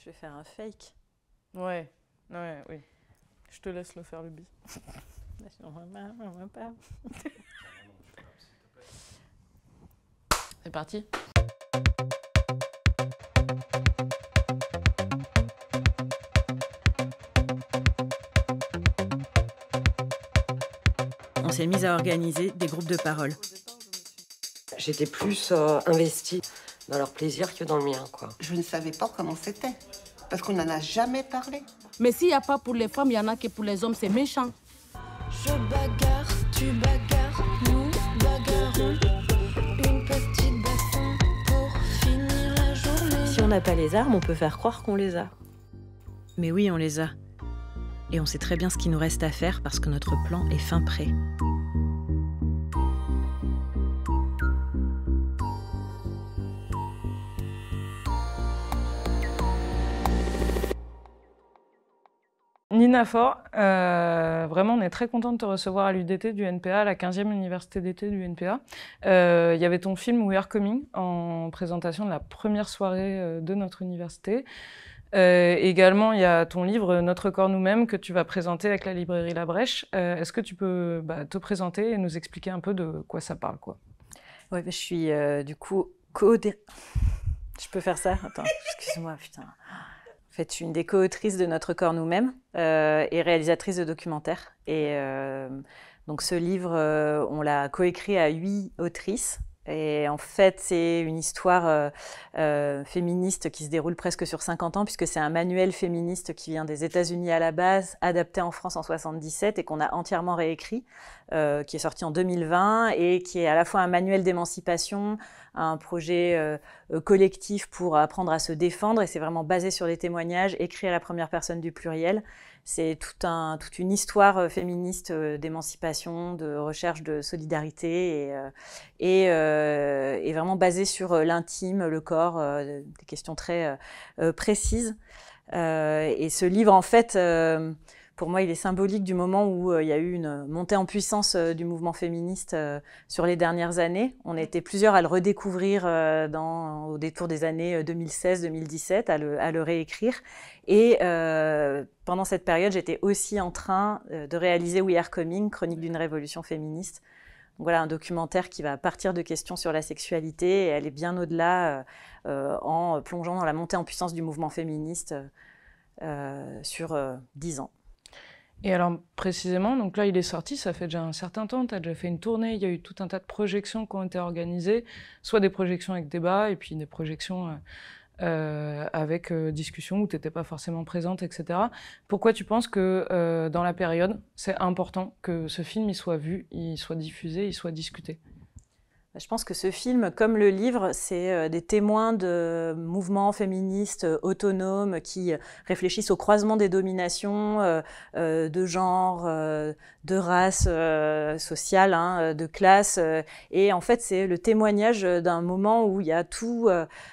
Je vais faire un fake. Ouais, ouais, oui. Je te laisse le faire, Luby. On bah, pas, pas. C'est parti. On s'est mis à organiser des groupes de paroles. J'étais plus investi. Euh, investie dans leur plaisir que dans le mien, quoi. Je ne savais pas comment c'était, parce qu'on n'en a jamais parlé. Mais s'il n'y a pas pour les femmes, il y en a que pour les hommes, c'est méchant. Je bagarre, tu bagarres, nous bagarrons. Une petite bassin pour finir la journée. Si on n'a pas les armes, on peut faire croire qu'on les a. Mais oui, on les a. Et on sait très bien ce qu'il nous reste à faire parce que notre plan est fin prêt. Inafort, euh, vraiment, on est très content de te recevoir à l'UDT du NPA, à la 15e université d'été du NPA. Il euh, y avait ton film We Are Coming en présentation de la première soirée euh, de notre université. également, il y a ton livre Notre corps nous-mêmes que tu vas présenter avec la librairie La Brèche. Est-ce que tu peux bah, te présenter et nous expliquer un peu de quoi ça parle quoi je suis du coup co Je peux faire ça Attends, excuse-moi, putain fait une des co-autrices de Notre corps nous-mêmes euh, et réalisatrice de documentaires. Et euh, donc ce livre, euh, on l'a coécrit à huit autrices. Et en fait, c'est une histoire féministe qui se déroule presque sur 50 ans, puisque c'est un manuel féministe qui vient des États-Unis à la base, adapté en France en 77 et qu'on a entièrement réécrit euh, qui est sorti en 2020 et qui est à la fois un manuel d'émancipation, un projet euh, euh, collectif pour apprendre à se défendre et c'est vraiment basé sur des témoignages écrits à la première personne du pluriel. C'est tout un, toute une histoire féministe d'émancipation, de recherche de solidarité et, et, et vraiment basée sur l'intime, le corps, des questions très précises. et ce livre, en fait, pour moi, il est symbolique du moment où euh, il y a eu une euh, montée en puissance euh, du mouvement féministe sur les dernières années. On était plusieurs à le redécouvrir dans, au détour des années 2016-2017, à le, réécrire. Et pendant cette période, j'étais aussi en train de réaliser We Are Coming, chronique d'une révolution féministe. Donc voilà un documentaire qui va partir de questions sur la sexualité et aller bien au-delà en plongeant dans la montée en puissance du mouvement féministe sur dix ans. Et alors précisément, donc là il est sorti, ça fait déjà un certain temps, tu as déjà fait une tournée, il y a eu tout un tas de projections qui ont été organisées, soit des projections avec débat et puis des projections euh, euh, avec euh, discussion où tu n'étais pas forcément présente, etc. Pourquoi tu penses que dans la période, c'est important que ce film il soit vu, il soit diffusé, il soit discuté bah, je pense que ce film, comme le livre, c'est euh, des témoins de mouvements féministes euh, autonomes qui euh, réfléchissent au croisement des dominations de genre, de race sociale, hein, de classe. Et en fait, c'est le témoignage d'un moment où il y a tout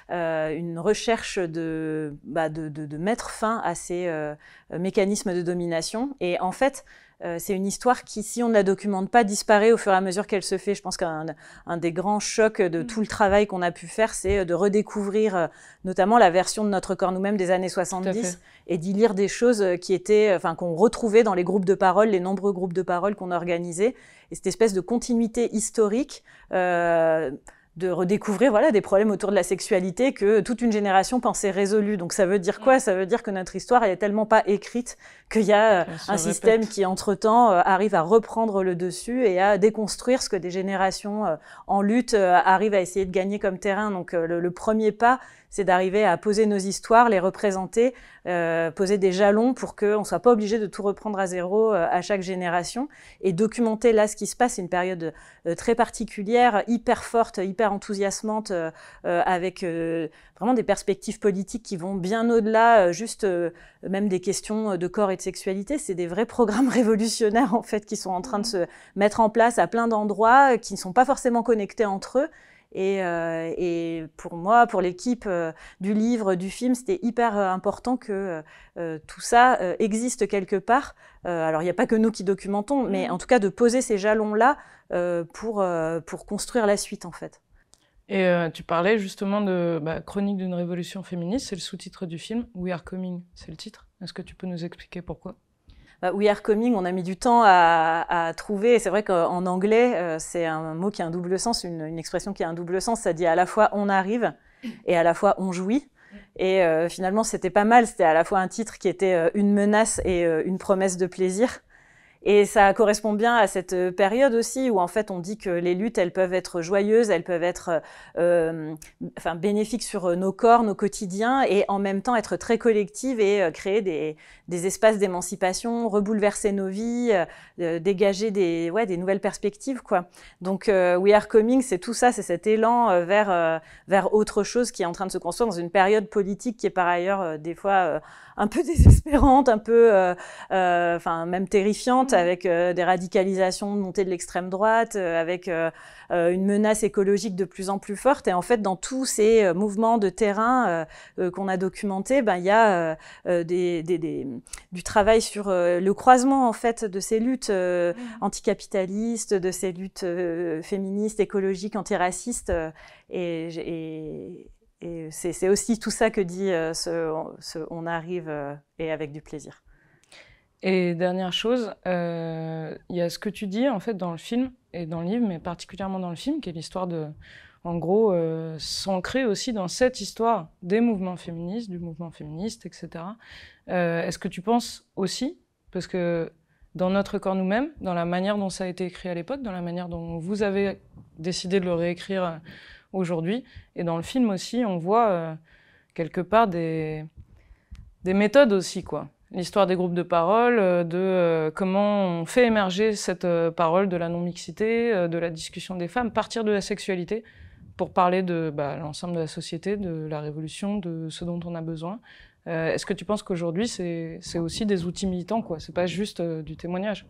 une recherche bah, de, de, de, mettre fin à ces mécanismes de domination. Et en fait, euh, c'est une histoire qui, si on ne la documente pas, disparaît au fur et à mesure qu'elle se fait. Je pense qu'un des grands chocs de mm. tout le travail qu'on a pu faire, c'est euh, de redécouvrir euh, notamment la version de notre corps nous-mêmes des années 70 et d'y lire des choses qui étaient, enfin, qu'on retrouvait dans les groupes de parole, les nombreux groupes de parole qu'on organisait. Et cette espèce de continuité historique. Euh, de redécouvrir voilà des problèmes autour de la sexualité que toute une génération pensait résolus. Donc ça veut dire quoi mm. Ça veut dire que notre histoire elle est tellement pas écrite qu'il y a euh, un système qui entre-temps euh, arrive à reprendre le dessus et à déconstruire ce que des générations euh, en lutte arrivent à essayer de gagner comme terrain. Donc le premier pas, c'est d'arriver à poser nos histoires, les représenter, euh, poser des jalons pour qu'on ne soit pas obligé de tout reprendre à zéro euh, à chaque génération et documenter là ce qui se passe. C'est une période euh, très particulière, hyper forte, hyper enthousiasmante, avec vraiment des perspectives politiques qui vont bien au-delà, juste même des questions de corps et de sexualité. C'est des vrais programmes révolutionnaires en fait qui sont en train de mmh. se mettre en place à plein d'endroits qui ne sont pas forcément connectés entre eux euh, et, pour moi, pour l'équipe euh, du livre, du film, c'était hyper euh, important que tout ça existe quelque part. alors, il n'y a pas que nous qui documentons, mais mmh. en tout cas de poser ces jalons-là pour, pour construire la suite, en fait. Et tu parlais justement de bah, Chronique d'une révolution féministe, c'est le sous-titre du film, We Are Coming, c'est le titre. Est-ce que tu peux nous expliquer pourquoi euh, We Are Coming, on a mis du temps à, à trouver. C'est vrai qu'en anglais, euh, c'est un mot qui a un double sens, une, une, expression qui a un double sens. Ça dit à la fois on arrive et à la fois on jouit. Et euh, finalement, c'était pas mal. C'était à la fois un titre qui était une menace et une promesse de plaisir. Et ça correspond bien à cette euh, période aussi où en fait on dit que les luttes elles peuvent être joyeuses, elles peuvent être euh, euh enfin bénéfiques sur euh, nos corps, nos quotidiens et en même temps être très collectives et créer des, des espaces d'émancipation, rebouleverser nos vies, dégager des ouais des nouvelles perspectives quoi. Donc We Are Coming c'est tout ça, c'est cet élan vers vers autre chose qui est en train de se construire dans une période politique qui est par ailleurs des fois un peu désespérante, un peu enfin même terrifiante Mhm. avec euh, des radicalisations, montées montée de l'extrême droite, euh, avec euh, une menace écologique de plus en plus forte. Et en fait, dans tous ces mouvements de terrain qu'on a documentés, ben, il y a du travail sur le croisement en fait de ces luttes mhm. anticapitalistes, de ces luttes féministes, écologiques, antiracistes. et, c'est aussi tout ça que dit ce, on arrive et avec du plaisir. Et dernière chose, euh, il y a ce que tu dis en fait dans le film et dans le livre, mais particulièrement dans le film, qui est l'histoire de, en gros, euh, s'ancrer aussi dans cette histoire des mouvements féministes, du mouvement féministe, etc. Euh, est-ce que tu penses aussi, parce que dans notre corps nous-mêmes, dans la manière dont ça a été écrit à l'époque, dans la manière dont vous avez décidé de le réécrire euh, aujourd'hui, et dans le film aussi, on voit quelque part des, des méthodes aussi, quoi l'histoire des groupes de parole, euh, de euh, comment on fait émerger cette euh, parole de la non-mixité, de la discussion des femmes, partir de la sexualité pour parler de bah, l'ensemble de la société, de la révolution, de ce dont on a besoin. Est-ce que tu penses qu'aujourd'hui, c'est aussi des outils militants, quoi C'est pas juste du témoignage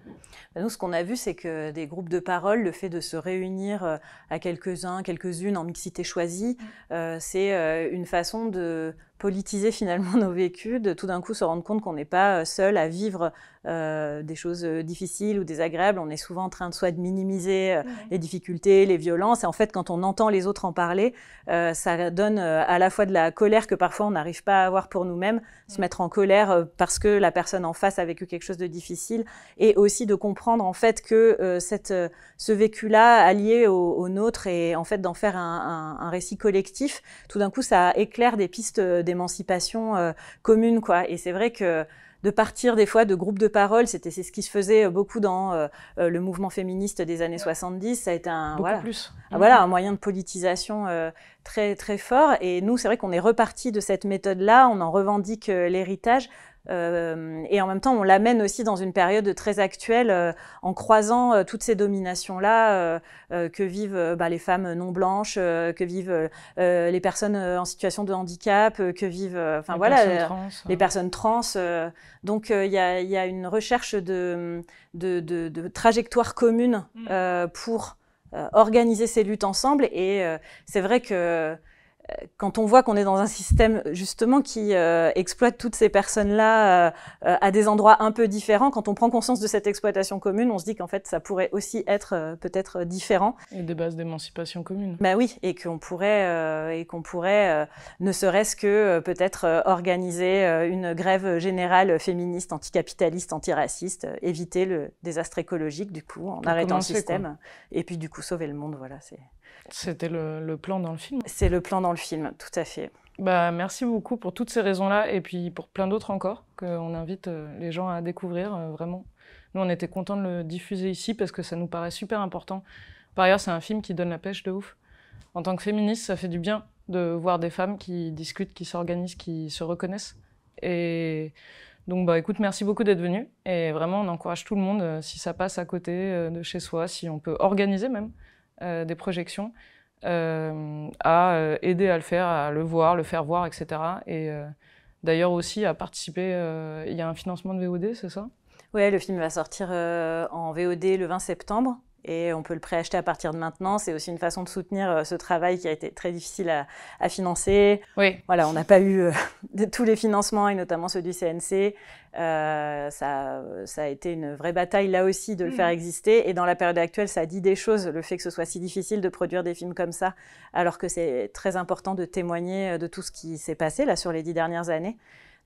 bah, Nous, ce qu'on a vu, c'est que des groupes de parole, le fait de se réunir à quelques-uns, quelques-unes en mixité choisie, mm. c'est une façon de politiser finalement nos vécus, de tout d'un coup se rendre compte qu'on n'est pas euh, seul à vivre euh, des choses euh, difficiles ou désagréables. On est souvent en train de soi de minimiser les difficultés, les violences. Et en fait, quand on entend les autres en parler, ça donne à la fois de la colère que parfois on n'arrive pas à avoir pour nous-mêmes, se mettre en colère parce que la personne en face a vécu quelque chose de difficile, et aussi de comprendre en fait que cette, ce vécu-là allié au, nôtre et en fait d'en faire un, un, un, récit collectif, tout d'un coup, ça éclaire des pistes d'émancipation euh, commune, quoi. Et c'est vrai que de partir des fois de groupes de parole. C'était c'est ce qui se faisait euh, beaucoup dans euh, le mouvement féministe des années 70. Ça a été un voilà, ah, mmh. un moyen de politisation très très fort. Et nous, c'est vrai qu'on est reparti de cette méthode-là. On en revendique l'héritage euh, et en même temps, on l'amène aussi dans une période très actuelle euh, en croisant euh, toutes ces dominations-là que vivent bah, les femmes non blanches, que vivent les personnes en situation de handicap, que vivent enfin voilà hein. les personnes trans. donc il y, a une recherche de, trajectoires de, de mm. pour organiser ces luttes ensemble. Et c'est vrai que quand on voit qu'on est dans un système justement qui euh, exploite toutes ces personnes-là euh, euh, à des endroits un peu différents, quand on prend conscience de cette exploitation commune, on se dit qu'en fait ça pourrait aussi être peut-être différent. Et des bases d'émancipation commune. Bah oui, et qu'on pourrait, et qu'on pourrait, ne serait-ce que peut-être organiser une grève générale féministe, anticapitaliste, antiraciste, éviter le désastre écologique du coup en arrêtant le système, et puis du coup sauver le monde, voilà. C'était le, le plan dans le film. C'est le plan dans le film, tout à fait. Bah, merci beaucoup pour toutes ces raisons-là et puis pour plein d'autres encore qu'on invite euh, les gens à découvrir, euh, vraiment. Nous, on était contents de le diffuser ici parce que ça nous paraît super important. Par ailleurs, c'est un film qui donne la pêche de ouf. En tant que féministe, ça fait du bien de voir des femmes qui discutent, qui s'organisent, qui se reconnaissent. Et donc, bah, écoute, merci beaucoup d'être venu. Et vraiment, on encourage tout le monde, euh, si ça passe à côté de chez soi, si on peut organiser même des projections. Euh, à euh, aider à le faire, à le voir, le faire voir, etc. Et euh, d'ailleurs aussi à participer. Il y a un financement de VOD, c'est ça Oui, le film va sortir en VOD le 20 septembre et on peut le préacheter à partir de maintenant. C'est aussi une façon de soutenir euh, ce travail qui a été très difficile à, financer. Oui. Voilà, on n'a pas eu euh, tous les financements et notamment ceux du CNC. Euh, ça, a été une vraie bataille là aussi de le faire hmm. exister. Et dans la période actuelle, ça dit des choses, le fait que ce soit si difficile de produire des films comme ça, alors que c'est très important de témoigner de tout ce qui s'est passé là sur les dix dernières années.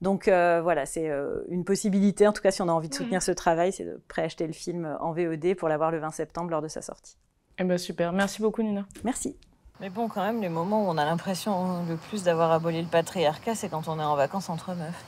Donc euh, voilà, c'est euh, une possibilité, en tout cas si on a envie de soutenir mm. ce travail, c'est de préacheter le film en VOD pour l'avoir le 20 septembre lors de sa sortie. Eh ben super, merci beaucoup Nina. Merci. Mais bon, quand même, les moments où on a l'impression le plus d'avoir aboli le patriarcat, c'est quand on est en vacances entre meufs.